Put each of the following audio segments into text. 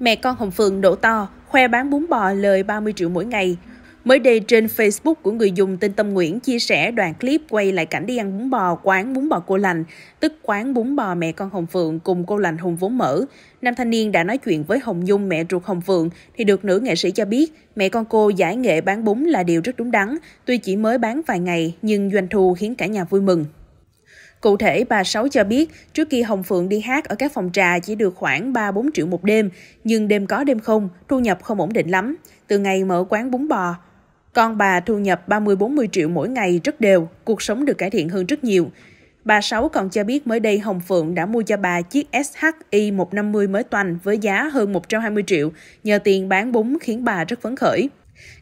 Mẹ con Hồng Phượng đổ to, khoe bán bún bò lời 30 triệu mỗi ngày. Mới đây trên Facebook của người dùng tên Tâm Nguyễn chia sẻ đoạn clip quay lại cảnh đi ăn bún bò quán bún bò cô lành, tức quán bún bò mẹ con Hồng Phượng cùng cô lành Hùng Vốn mở Nam thanh niên đã nói chuyện với Hồng Dung mẹ ruột Hồng Phượng thì được nữ nghệ sĩ cho biết mẹ con cô giải nghệ bán bún là điều rất đúng đắn, tuy chỉ mới bán vài ngày nhưng doanh thu khiến cả nhà vui mừng. Cụ thể, bà Sáu cho biết, trước kia Hồng Phượng đi hát ở các phòng trà chỉ được khoảng 3-4 triệu một đêm, nhưng đêm có đêm không, thu nhập không ổn định lắm. Từ ngày mở quán bún bò, con bà thu nhập 30-40 triệu mỗi ngày rất đều, cuộc sống được cải thiện hơn rất nhiều. Bà Sáu còn cho biết mới đây Hồng Phượng đã mua cho bà chiếc SHI 150 mới toanh với giá hơn 120 triệu, nhờ tiền bán bún khiến bà rất phấn khởi.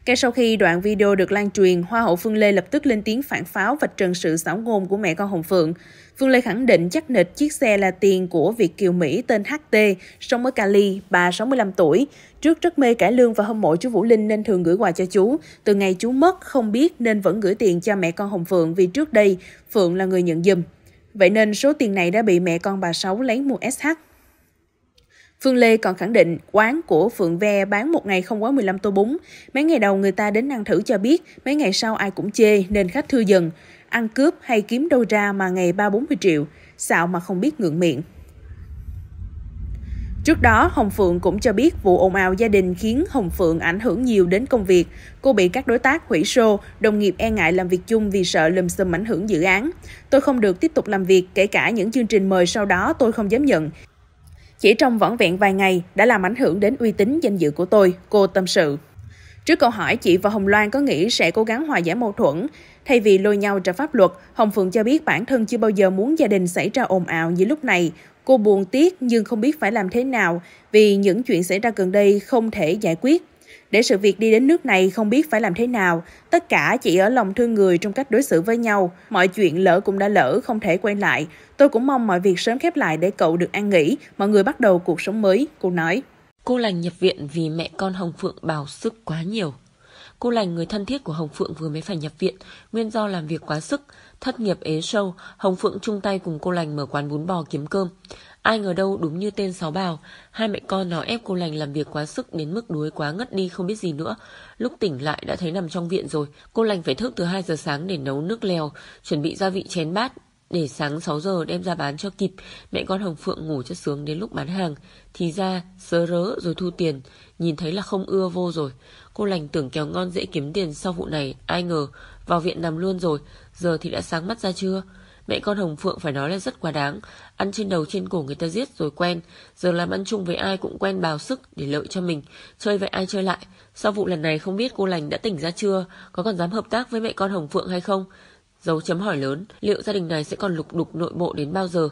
Ngay sau khi đoạn video được lan truyền, Hoa hậu Phương Lê lập tức lên tiếng phản pháo và trần sự xảo ngôn của mẹ con Hồng Phượng. Phương Lê khẳng định chắc nịch chiếc xe là tiền của Việt Kiều Mỹ tên HT, sống ở Cali, bà 65 tuổi. Trước rất mê cải lương và hâm mộ chú Vũ Linh nên thường gửi quà cho chú. Từ ngày chú mất, không biết nên vẫn gửi tiền cho mẹ con Hồng Phượng vì trước đây Phượng là người nhận giùm. Vậy nên số tiền này đã bị mẹ con bà Sáu lấy mua SH Phương Lê còn khẳng định quán của Phượng Ve bán một ngày không quá 15 tô bún. Mấy ngày đầu người ta đến ăn thử cho biết, mấy ngày sau ai cũng chê nên khách thưa dần. Ăn cướp hay kiếm đâu ra mà ngày 3-40 triệu, xạo mà không biết ngượng miệng. Trước đó, Hồng Phượng cũng cho biết vụ ồn ào gia đình khiến Hồng Phượng ảnh hưởng nhiều đến công việc. Cô bị các đối tác hủy show, đồng nghiệp e ngại làm việc chung vì sợ lùm xùm ảnh hưởng dự án. Tôi không được tiếp tục làm việc, kể cả những chương trình mời sau đó tôi không dám nhận. Chỉ trong vỏn vẹn vài ngày đã làm ảnh hưởng đến uy tín danh dự của tôi, cô tâm sự. Trước câu hỏi chị và Hồng Loan có nghĩ sẽ cố gắng hòa giải mâu thuẫn, thay vì lôi nhau ra pháp luật, Hồng Phượng cho biết bản thân chưa bao giờ muốn gia đình xảy ra ồn ào như lúc này. Cô buồn tiếc nhưng không biết phải làm thế nào vì những chuyện xảy ra gần đây không thể giải quyết để sự việc đi đến nước này không biết phải làm thế nào, tất cả chỉ ở lòng thương người trong cách đối xử với nhau. Mọi chuyện lỡ cũng đã lỡ, không thể quay lại. Tôi cũng mong mọi việc sớm khép lại để cậu được an nghỉ, mọi người bắt đầu cuộc sống mới, cô nói. Cô lành nhập viện vì mẹ con Hồng Phượng bào sức quá nhiều. Cô lành người thân thiết của Hồng Phượng vừa mới phải nhập viện, nguyên do làm việc quá sức, thất nghiệp ế sâu, Hồng Phượng chung tay cùng cô lành mở quán bún bò kiếm cơm. Ai ngờ đâu đúng như tên Sáu Bảo, hai mẹ con nó ép cô lành làm việc quá sức đến mức đuối quá ngất đi không biết gì nữa. Lúc tỉnh lại đã thấy nằm trong viện rồi, cô lành phải thức từ 2 giờ sáng để nấu nước lèo, chuẩn bị gia vị chén bát, để sáng 6 giờ đem ra bán cho kịp, mẹ con Hồng Phượng ngủ cho sướng đến lúc bán hàng. Thì ra, sớ rớ rồi thu tiền, nhìn thấy là không ưa vô rồi. Cô lành tưởng kéo ngon dễ kiếm tiền sau vụ này, ai ngờ, vào viện nằm luôn rồi, giờ thì đã sáng mắt ra chưa? Mẹ con Hồng Phượng phải nói là rất quá đáng, ăn trên đầu trên cổ người ta giết rồi quen, giờ làm ăn chung với ai cũng quen bào sức để lợi cho mình, chơi vậy ai chơi lại. Sau vụ lần này không biết cô lành đã tỉnh ra chưa, có còn dám hợp tác với mẹ con Hồng Phượng hay không? Dấu chấm hỏi lớn, liệu gia đình này sẽ còn lục đục nội bộ đến bao giờ?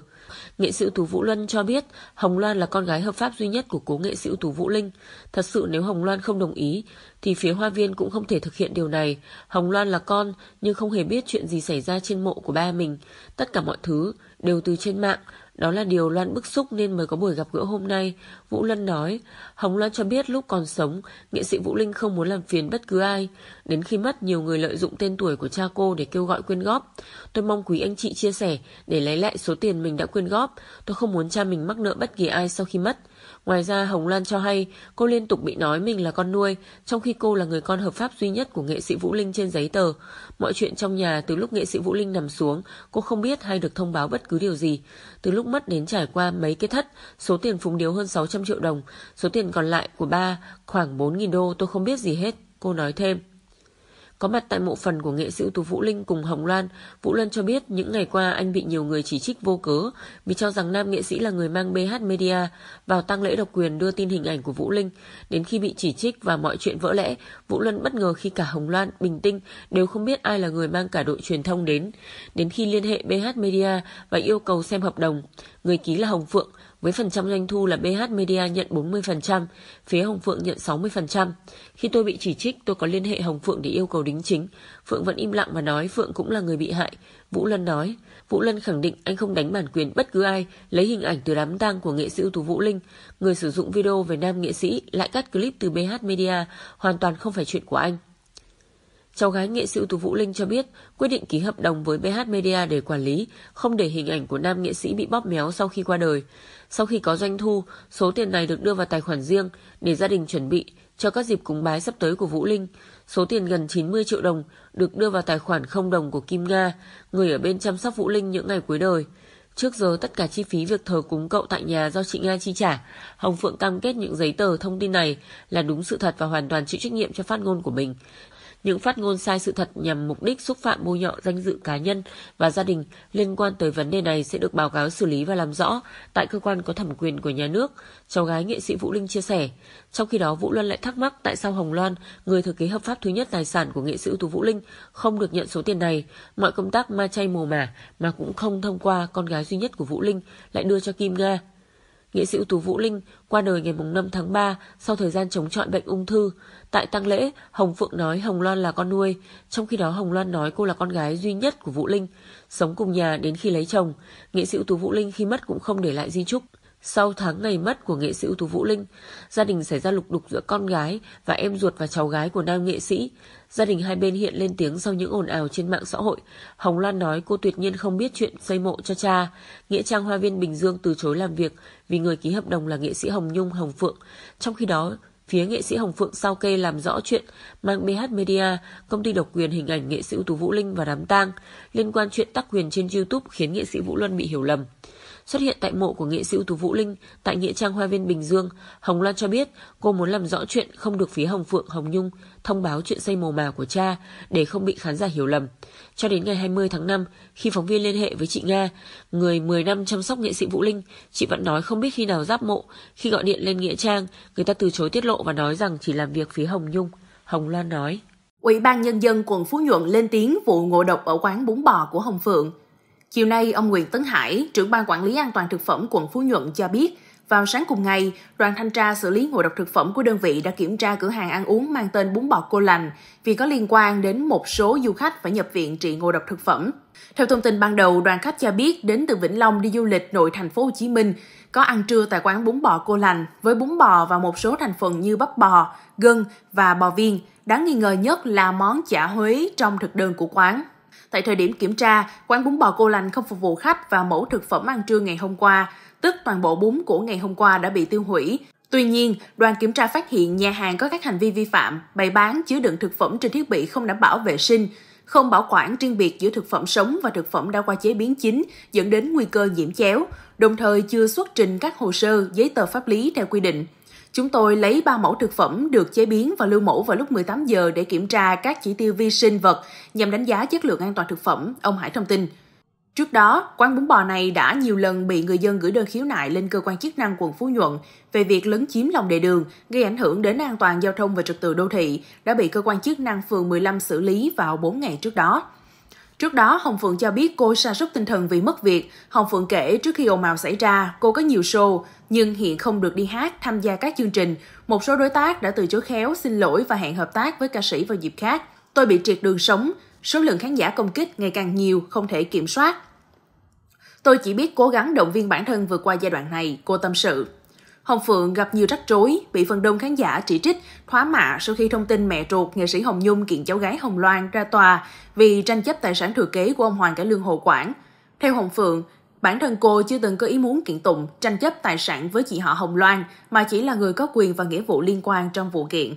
Nghệ sĩ Tú Vũ Luân cho biết Hồng Loan là con gái hợp pháp duy nhất của cố nghệ sĩ Tú Vũ Linh. Thật sự nếu Hồng Loan không đồng ý thì phía Hoa Viên cũng không thể thực hiện điều này. Hồng Loan là con nhưng không hề biết chuyện gì xảy ra trên mộ của ba mình. Tất cả mọi thứ đều từ trên mạng, đó là điều Loan bức xúc nên mới có buổi gặp gỡ hôm nay. Vũ Lân nói, Hồng Loan cho biết lúc còn sống, nghệ sĩ Vũ Linh không muốn làm phiền bất cứ ai. Đến khi mất, nhiều người lợi dụng tên tuổi của cha cô để kêu gọi quyên góp. Tôi mong quý anh chị chia sẻ để lấy lại số tiền mình đã quyên góp. Tôi không muốn cha mình mắc nợ bất kỳ ai sau khi mất. Ngoài ra, Hồng Lan cho hay cô liên tục bị nói mình là con nuôi, trong khi cô là người con hợp pháp duy nhất của nghệ sĩ Vũ Linh trên giấy tờ. Mọi chuyện trong nhà từ lúc nghệ sĩ Vũ Linh nằm xuống, cô không biết hay được thông báo bất cứ điều gì. Từ lúc mất đến trải qua mấy cái thất, số tiền phúng điếu hơn 600 triệu đồng, số tiền còn lại của ba khoảng 4.000 đô tôi không biết gì hết, cô nói thêm. Có mặt tại mộ phần của nghệ sĩ ưu tú Vũ Linh cùng Hồng Loan, Vũ Luân cho biết những ngày qua anh bị nhiều người chỉ trích vô cớ vì cho rằng nam nghệ sĩ là người mang BH Media vào tăng lễ độc quyền đưa tin hình ảnh của Vũ Linh. Đến khi bị chỉ trích và mọi chuyện vỡ lẽ, Vũ Luân bất ngờ khi cả Hồng Loan, Bình Tinh đều không biết ai là người mang cả đội truyền thông đến. Đến khi liên hệ BH Media và yêu cầu xem hợp đồng, người ký là Hồng Phượng, với phần trăm doanh thu là BH Media nhận 40%, phía Hồng Phượng nhận 60%. Khi tôi bị chỉ trích, tôi có liên hệ Hồng Phượng để yêu cầu đính chính. Phượng vẫn im lặng và nói Phượng cũng là người bị hại. Vũ Lân nói, Vũ Lân khẳng định anh không đánh bản quyền bất cứ ai, lấy hình ảnh từ đám tang của nghệ sĩ ưu tú Vũ Linh. Người sử dụng video về nam nghệ sĩ lại cắt clip từ BH Media, hoàn toàn không phải chuyện của anh. Cháu gái nghệ sĩ Tú Vũ Linh cho biết quyết định ký hợp đồng với BH Media để quản lý, không để hình ảnh của nam nghệ sĩ bị bóp méo sau khi qua đời. Sau khi có doanh thu, số tiền này được đưa vào tài khoản riêng để gia đình chuẩn bị cho các dịp cúng bái sắp tới của Vũ Linh. Số tiền gần 90 triệu đồng được đưa vào tài khoản không đồng của Kim Nga, người ở bên chăm sóc Vũ Linh những ngày cuối đời. Trước giờ tất cả chi phí việc thờ cúng cậu tại nhà do chị Nga chi trả. Hồng Phượng cam kết những giấy tờ thông tin này là đúng sự thật và hoàn toàn chịu trách nhiệm cho phát ngôn của mình những phát ngôn sai sự thật nhằm mục đích xúc phạm bôi nhọ danh dự cá nhân và gia đình liên quan tới vấn đề này sẽ được báo cáo xử lý và làm rõ tại cơ quan có thẩm quyền của nhà nước, cháu gái nghệ sĩ Vũ Linh chia sẻ. Trong khi đó, Vũ Luân lại thắc mắc tại sao Hồng Loan, người thừa kế hợp pháp thứ nhất tài sản của nghệ sĩ ưu tú Vũ Linh, không được nhận số tiền này. Mọi công tác ma chay mồ mả mà cũng không thông qua con gái duy nhất của Vũ Linh lại đưa cho Kim Nga, Nghệ sĩ ưu tú Vũ Linh qua đời ngày 5 tháng 3 sau thời gian chống chọi bệnh ung thư. Tại tang lễ, Hồng Phượng nói Hồng Loan là con nuôi, trong khi đó Hồng Loan nói cô là con gái duy nhất của Vũ Linh, sống cùng nhà đến khi lấy chồng. Nghệ sĩ ưu tú Vũ Linh khi mất cũng không để lại di chúc. Sau tháng ngày mất của nghệ sĩ ưu tú Vũ Linh, gia đình xảy ra lục đục giữa con gái và em ruột và cháu gái của nam nghệ sĩ. Gia đình hai bên hiện lên tiếng sau những ồn ào trên mạng xã hội. Hồng Loan nói cô tuyệt nhiên không biết chuyện xây mộ cho cha. Nghĩa Trang Hoa Viên Bình Dương từ chối làm việc vì người ký hợp đồng là nghệ sĩ Hồng Nhung Hồng Phượng. Trong khi đó, phía nghệ sĩ Hồng Phượng sao kê làm rõ chuyện mang BH Media, công ty độc quyền hình ảnh nghệ sĩ ưu tú Vũ Linh và đám tang liên quan chuyện tác quyền trên YouTube khiến nghệ sĩ Vũ Luân bị hiểu lầm xuất hiện tại mộ của nghệ sĩ ưu tú Vũ Linh tại Nghĩa Trang Hoa Viên Bình Dương, Hồng Loan cho biết cô muốn làm rõ chuyện không được phía Hồng Phượng Hồng Nhung thông báo chuyện xây mồ mả của cha để không bị khán giả hiểu lầm. Cho đến ngày 20 tháng 5, khi phóng viên liên hệ với chị Nga, người 10 năm chăm sóc nghệ sĩ Vũ Linh, chị vẫn nói không biết khi nào giáp mộ. Khi gọi điện lên Nghĩa Trang, người ta từ chối tiết lộ và nói rằng chỉ làm việc phía Hồng Nhung. Hồng Loan nói. Ủy ban Nhân dân quận Phú Nhuận lên tiếng vụ ngộ độc ở quán bún bò của Hồng Phượng. Chiều nay, ông Nguyễn Tấn Hải, trưởng ban quản lý an toàn thực phẩm quận Phú Nhuận cho biết, vào sáng cùng ngày, đoàn thanh tra xử lý ngộ độc thực phẩm của đơn vị đã kiểm tra cửa hàng ăn uống mang tên Bún bò Cô Lành vì có liên quan đến một số du khách phải nhập viện trị ngộ độc thực phẩm. Theo thông tin ban đầu, đoàn khách cho biết đến từ Vĩnh Long đi du lịch nội thành phố Hồ Chí Minh, có ăn trưa tại quán bún bò Cô Lành với bún bò và một số thành phần như bắp bò, gân và bò viên. Đáng nghi ngờ nhất là món chả Huế trong thực đơn của quán. Tại thời điểm kiểm tra, quán bún bò cô lành không phục vụ khách và mẫu thực phẩm ăn trưa ngày hôm qua, tức toàn bộ bún của ngày hôm qua đã bị tiêu hủy. Tuy nhiên, đoàn kiểm tra phát hiện nhà hàng có các hành vi vi phạm, bày bán chứa đựng thực phẩm trên thiết bị không đảm bảo vệ sinh, không bảo quản riêng biệt giữa thực phẩm sống và thực phẩm đã qua chế biến chính, dẫn đến nguy cơ nhiễm chéo, đồng thời chưa xuất trình các hồ sơ, giấy tờ pháp lý theo quy định. Chúng tôi lấy 3 mẫu thực phẩm được chế biến và lưu mẫu vào lúc 18 giờ để kiểm tra các chỉ tiêu vi sinh vật nhằm đánh giá chất lượng an toàn thực phẩm, ông Hải thông tin. Trước đó, quán bún bò này đã nhiều lần bị người dân gửi đơn khiếu nại lên cơ quan chức năng quận Phú Nhuận về việc lấn chiếm lòng đề đường, gây ảnh hưởng đến an toàn giao thông và trật tự đô thị, đã bị cơ quan chức năng phường 15 xử lý vào 4 ngày trước đó. Trước đó, Hồng Phượng cho biết cô sa sút tinh thần vì mất việc. Hồng Phượng kể trước khi ồn ào xảy ra, cô có nhiều show, nhưng hiện không được đi hát, tham gia các chương trình. Một số đối tác đã từ chối khéo, xin lỗi và hẹn hợp tác với ca sĩ vào dịp khác. Tôi bị triệt đường sống, số lượng khán giả công kích ngày càng nhiều, không thể kiểm soát. Tôi chỉ biết cố gắng động viên bản thân vượt qua giai đoạn này, cô tâm sự. Hồng Phượng gặp nhiều rắc rối, bị phần đông khán giả chỉ trích, thoá mạ sau khi thông tin mẹ ruột nghệ sĩ Hồng Nhung kiện cháu gái Hồng Loan ra tòa vì tranh chấp tài sản thừa kế của ông Hoàng Cải Lương Hồ Quảng. Theo Hồng Phượng, bản thân cô chưa từng có ý muốn kiện tụng, tranh chấp tài sản với chị họ Hồng Loan mà chỉ là người có quyền và nghĩa vụ liên quan trong vụ kiện.